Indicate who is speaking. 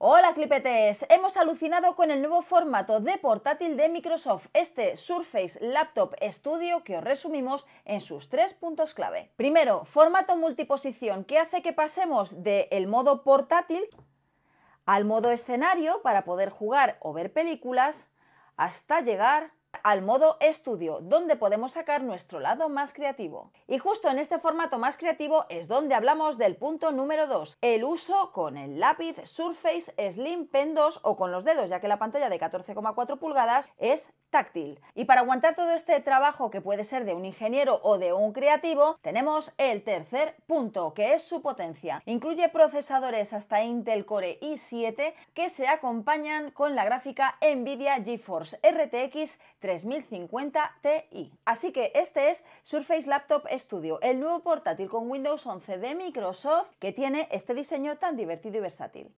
Speaker 1: Hola clipetes, hemos alucinado con el nuevo formato de portátil de Microsoft, este Surface Laptop Studio que os resumimos en sus tres puntos clave. Primero, formato multiposición que hace que pasemos del modo portátil al modo escenario para poder jugar o ver películas hasta llegar al modo estudio, donde podemos sacar nuestro lado más creativo. Y justo en este formato más creativo es donde hablamos del punto número 2, el uso con el lápiz Surface Slim Pen 2 o con los dedos, ya que la pantalla de 14,4 pulgadas es táctil. Y para aguantar todo este trabajo que puede ser de un ingeniero o de un creativo, tenemos el tercer punto, que es su potencia. Incluye procesadores hasta Intel Core i7 que se acompañan con la gráfica Nvidia GeForce RTX 3050 Ti. Así que este es Surface Laptop Studio, el nuevo portátil con Windows 11 de Microsoft que tiene este diseño tan divertido y versátil.